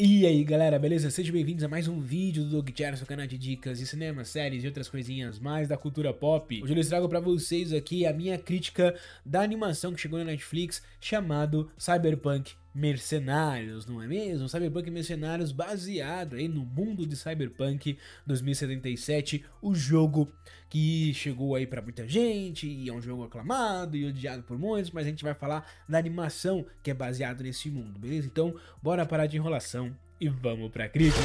E aí galera, beleza? Sejam bem-vindos a mais um vídeo do Doug Chair, seu canal de dicas de cinema, séries e outras coisinhas mais da cultura pop. Hoje eu trago para vocês aqui a minha crítica da animação que chegou na Netflix chamado Cyberpunk Mercenários, não é mesmo? Cyberpunk Mercenários baseado aí no mundo de Cyberpunk 2077, o jogo que chegou aí para muita gente e é um jogo aclamado e odiado por muitos, mas a gente vai falar da animação que é baseado nesse mundo, beleza? Então, bora parar de enrolação e vamos pra crítica.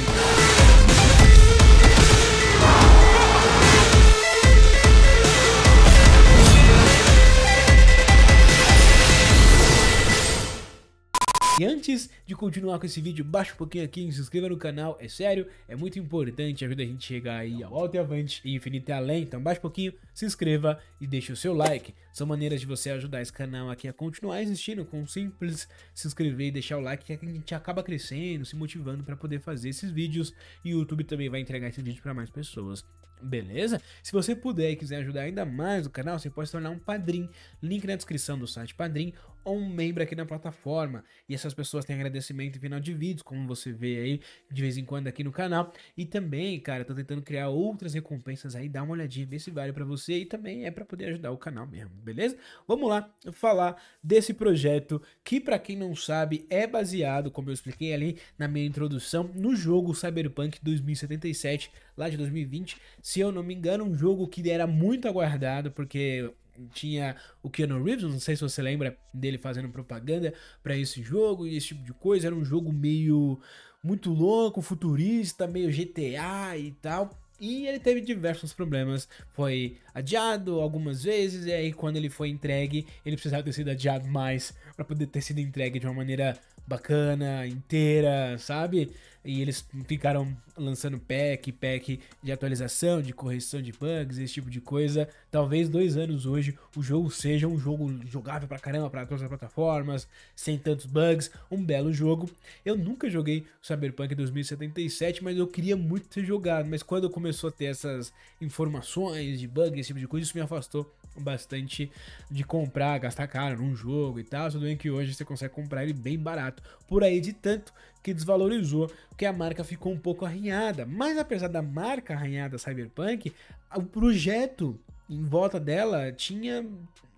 E antes de continuar com esse vídeo, baixa um pouquinho aqui, se inscreva no canal, é sério, é muito importante, ajuda a gente a chegar aí ao alto e avante e infinito e além, então baixa um pouquinho, se inscreva e deixe o seu like. São maneiras de você ajudar esse canal aqui a continuar existindo com um simples se inscrever e deixar o like que é a gente acaba crescendo, se motivando para poder fazer esses vídeos e o YouTube também vai entregar esse vídeo para mais pessoas. Beleza? Se você puder e quiser ajudar ainda mais o canal, você pode se tornar um padrinho. Link na descrição do site Padrim ou um membro aqui na plataforma. E essas pessoas têm agradecimento em final de vídeos, como você vê aí de vez em quando aqui no canal. E também, cara, tô tentando criar outras recompensas aí. Dá uma olhadinha, vê se vale para você você também é para poder ajudar o canal mesmo, beleza? Vamos lá falar desse projeto que, para quem não sabe, é baseado, como eu expliquei ali na minha introdução, no jogo Cyberpunk 2077, lá de 2020. Se eu não me engano, um jogo que era muito aguardado, porque tinha o Keanu Reeves, não sei se você lembra dele fazendo propaganda para esse jogo e esse tipo de coisa. Era um jogo meio muito louco, futurista, meio GTA e tal. E ele teve diversos problemas, foi adiado algumas vezes, e aí quando ele foi entregue, ele precisava ter sido adiado mais para poder ter sido entregue de uma maneira bacana, inteira, sabe? e eles ficaram lançando pack, pack de atualização, de correção de bugs, esse tipo de coisa. Talvez dois anos hoje o jogo seja um jogo jogável pra caramba para todas as plataformas, sem tantos bugs, um belo jogo. Eu nunca joguei Cyberpunk 2077, mas eu queria muito ter jogado, mas quando começou a ter essas informações de bugs, esse tipo de coisa, isso me afastou bastante de comprar, gastar caro num jogo e tal, tudo bem que hoje você consegue comprar ele bem barato, por aí de tanto que desvalorizou, que a marca ficou um pouco arranhada, mas apesar da marca arranhada Cyberpunk, o projeto em volta dela tinha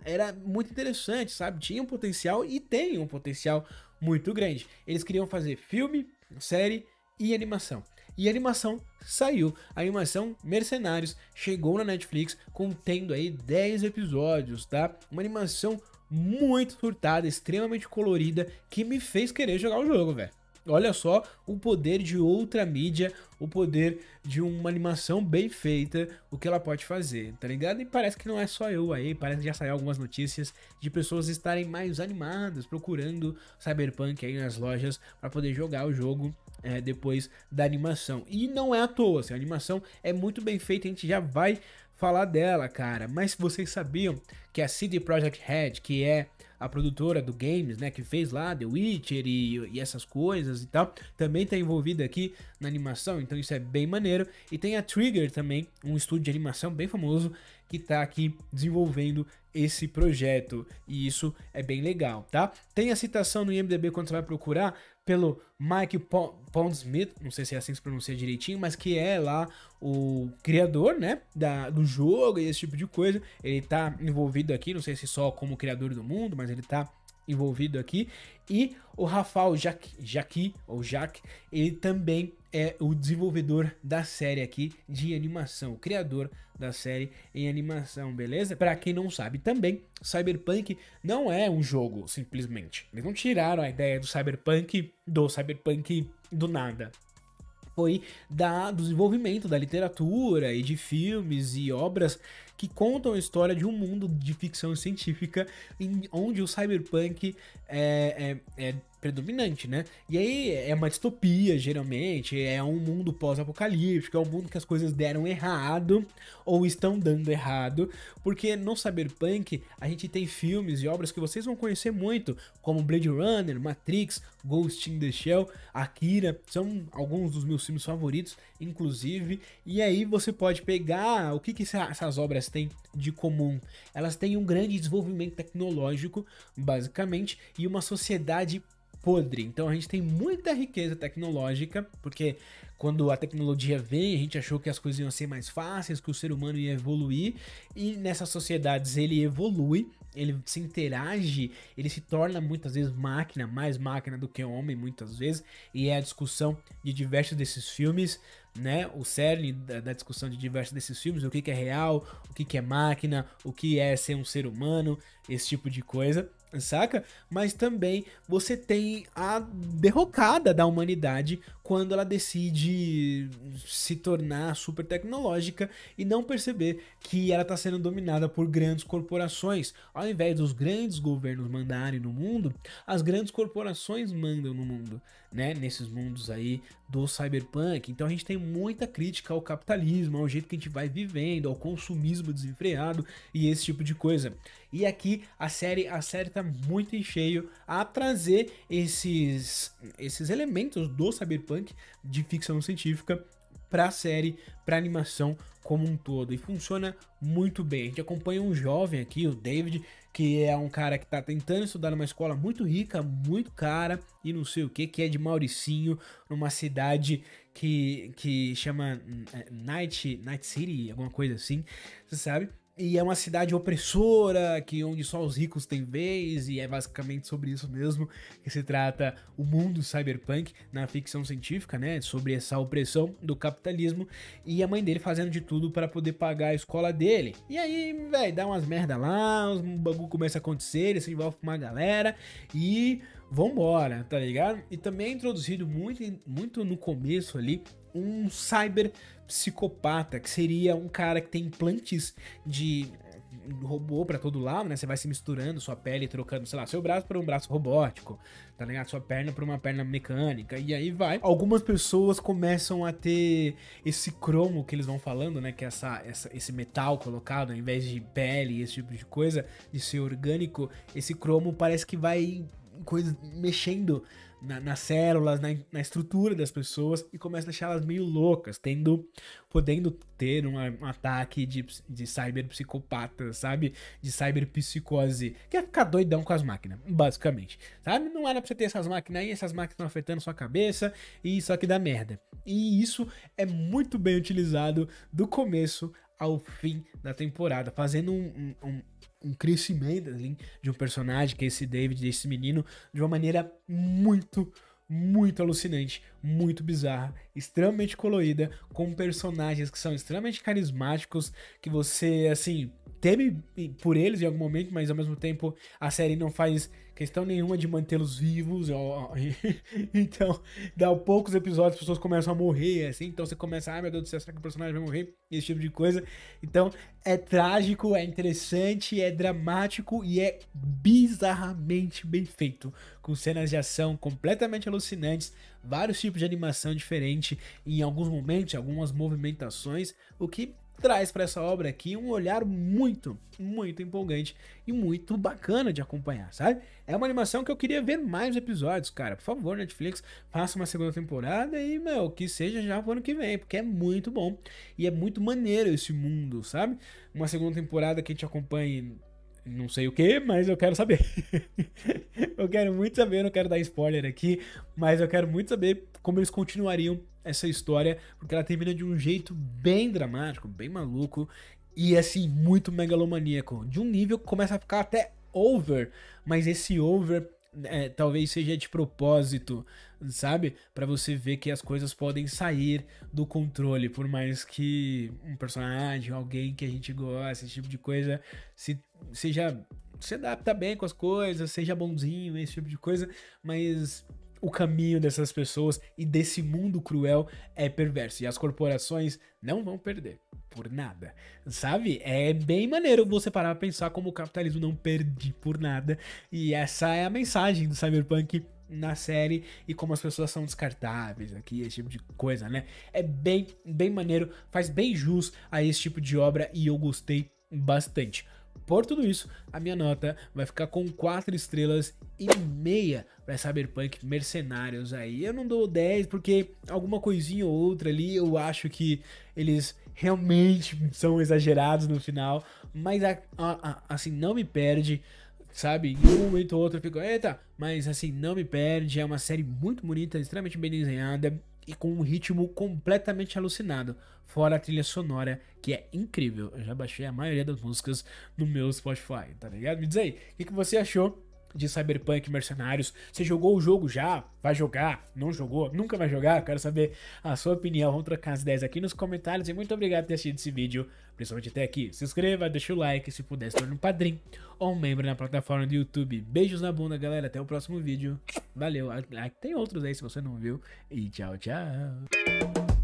era muito interessante, sabe? Tinha um potencial e tem um potencial muito grande. Eles queriam fazer filme, série e animação. E a animação saiu. A animação Mercenários chegou na Netflix contendo aí 10 episódios, tá? Uma animação muito surtada, extremamente colorida, que me fez querer jogar o jogo, velho. Olha só o poder de outra mídia, o poder de uma animação bem feita, o que ela pode fazer, tá ligado? E parece que não é só eu aí, parece que já saiu algumas notícias de pessoas estarem mais animadas procurando Cyberpunk aí nas lojas para poder jogar o jogo é, depois da animação. E não é à toa, assim, a animação é muito bem feita, a gente já vai falar dela, cara. Mas vocês sabiam que a CD Projekt Red, que é a produtora do games, né, que fez lá The Witcher e, e, essas coisas e tal, também tá envolvida aqui na animação, então isso é bem maneiro. E tem a Trigger também, um estúdio de animação bem famoso, que está aqui desenvolvendo esse projeto. E isso é bem legal, tá? Tem a citação no IMDB quando você vai procurar pelo Mike Pondsmith, não sei se é assim que se pronuncia direitinho, mas que é lá o criador, né, da, do jogo e esse tipo de coisa. Ele tá envolvido aqui, não sei se só como criador do mundo, mas ele tá envolvido aqui. E o Rafael Jaqui, ou Jaque, ele também é o desenvolvedor da série aqui de animação, o criador da série em animação, beleza? Para quem não sabe também, Cyberpunk não é um jogo, simplesmente. Eles não tiraram a ideia do Cyberpunk do Cyberpunk do nada foi da, do desenvolvimento da literatura e de filmes e obras que contam a história de um mundo de ficção científica em, onde o cyberpunk é, é, é predominante, né? E aí é uma distopia, geralmente, é um mundo pós-apocalíptico, é um mundo que as coisas deram errado ou estão dando errado, porque no Cyberpunk a gente tem filmes e obras que vocês vão conhecer muito, como Blade Runner, Matrix, Ghost in the Shell, Akira, são alguns dos meus filmes favoritos, inclusive, e aí você pode pegar o que, que essas obras têm de comum. Elas têm um grande desenvolvimento tecnológico, basicamente, e uma sociedade podre. Então a gente tem muita riqueza tecnológica, porque quando a tecnologia veio, a gente achou que as coisas iam ser mais fáceis, que o ser humano ia evoluir, e nessas sociedades ele evolui, ele se interage, ele se torna muitas vezes máquina, mais máquina do que homem, muitas vezes, e é a discussão de diversos desses filmes, né? O cerne da, da discussão de diversos desses filmes, o que, que é real, o que, que é máquina, o que é ser um ser humano, esse tipo de coisa saca? Mas também você tem a derrocada da humanidade quando ela decide se tornar super tecnológica e não perceber que ela está sendo dominada por grandes corporações. Ao invés dos grandes governos mandarem no mundo, as grandes corporações mandam no mundo, né? Nesses mundos aí do cyberpunk. Então a gente tem muita crítica ao capitalismo, ao jeito que a gente vai vivendo, ao consumismo desenfreado e esse tipo de coisa. E aqui a série a série muito em cheio a trazer esses esses elementos do cyberpunk cyberpunk de ficção científica para a série, para animação como um todo e funciona muito bem. A gente acompanha um jovem aqui, o David, que é um cara que está tentando estudar numa escola muito rica, muito cara e não sei o que, que é de Mauricinho, numa cidade que, que chama hum, é, Night, Night City, alguma coisa assim, você sabe? E é uma cidade opressora, que onde só os ricos têm vez, e é basicamente sobre isso mesmo que se trata o mundo cyberpunk na ficção científica, né? Sobre essa opressão do capitalismo e a mãe dele fazendo de tudo para poder pagar a escola dele. E aí, velho, dá umas merda lá, um bagulho começa a acontecer, ele se envolve com uma galera e vambora, tá ligado? E também é introduzido muito, muito no começo ali um cyber psicopata, que seria um cara que tem implantes de robô para todo lado, né? Você vai se misturando sua pele, trocando, sei lá, seu braço para um braço robótico, tá ligado? Sua perna para uma perna mecânica, e aí vai. Algumas pessoas começam a ter esse cromo que eles vão falando, né? Que é essa, essa, esse metal colocado, ao invés de pele, esse tipo de coisa, de ser orgânico, esse cromo parece que vai coisas mexendo na, nas células, na, na, estrutura das pessoas e começa a deixá-las meio loucas, tendo, podendo ter um, um ataque de, de cyberpsicopata, sabe? De cyberpsicose, que é ficar doidão com as máquinas, basicamente, sabe? Não era pra você ter essas máquinas aí, essas máquinas estão afetando sua cabeça e isso aqui dá merda. E isso é muito bem utilizado do começo ao fim da temporada, fazendo um, um, um crescimento assim, de um personagem que é esse David, desse menino, de uma maneira muito, muito alucinante, muito bizarra, extremamente colorida, com personagens que são extremamente carismáticos, que você, assim, teme por eles em algum momento, mas ao mesmo tempo a série não faz questão nenhuma de mantê-los vivos. então, dá poucos episódios, as pessoas começam a morrer, assim. Então você começa, a ah, meu Deus do céu, será que o personagem vai morrer? Esse tipo de coisa. Então, é trágico, é interessante, é dramático e é bizarramente bem feito. Com cenas de ação completamente alucinantes, vários tipos de animação diferente, e em alguns momentos, algumas movimentações, o que traz para essa obra aqui um olhar muito, muito empolgante e muito bacana de acompanhar, sabe? É uma animação que eu queria ver mais episódios, cara. Por favor, Netflix, faça uma segunda temporada e, meu, que seja já pro ano que vem, porque é muito bom e é muito maneiro esse mundo, sabe? Uma segunda temporada que a gente acompanhe não sei o que, mas eu quero saber. eu quero muito saber, não quero dar spoiler aqui, mas eu quero muito saber como eles continuariam essa história, porque ela termina de um jeito bem dramático, bem maluco e assim, muito megalomaníaco. De um nível que começa a ficar até over, mas esse over é, talvez seja de propósito, sabe? Para você ver que as coisas podem sair do controle, por mais que um personagem, alguém que a gente gosta, esse tipo de coisa, se, seja se adapta bem com as coisas, seja bonzinho, esse tipo de coisa, mas o caminho dessas pessoas e desse mundo cruel é perverso. E as corporações não vão perder por nada, sabe? É bem maneiro você parar pra pensar como o capitalismo não perde por nada. E essa é a mensagem do Cyberpunk na série e como as pessoas são descartáveis aqui, esse tipo de coisa, né? É bem, bem maneiro, faz bem jus a esse tipo de obra e eu gostei bastante. Por tudo isso, a minha nota vai ficar com 4 estrelas e meia para Cyberpunk Mercenários aí. Eu não dou 10 porque alguma coisinha ou outra ali eu acho que eles realmente são exagerados no final, mas a, a, a, assim não me perde sabe? Em um momento ou outro eu fico, eita, mas assim, não me perde. É uma série muito bonita, extremamente bem desenhada e com um ritmo completamente alucinado, fora a trilha sonora que é incrível. Eu já baixei a maioria das músicas no meu Spotify, tá ligado? Me diz aí, o que, que você achou de Cyberpunk Mercenários. Você jogou o jogo já? Vai jogar? Não jogou? Nunca vai jogar? Quero saber a sua opinião. Vamos trocar as 10 aqui nos comentários. E muito obrigado por ter assistido esse vídeo, principalmente até aqui. Se inscreva, deixa o like, se puder, se torne um padrinho ou um membro na plataforma do YouTube. Beijos na bunda, galera. Até o próximo vídeo. Valeu. Ah, tem outros aí se você não viu. E tchau, tchau.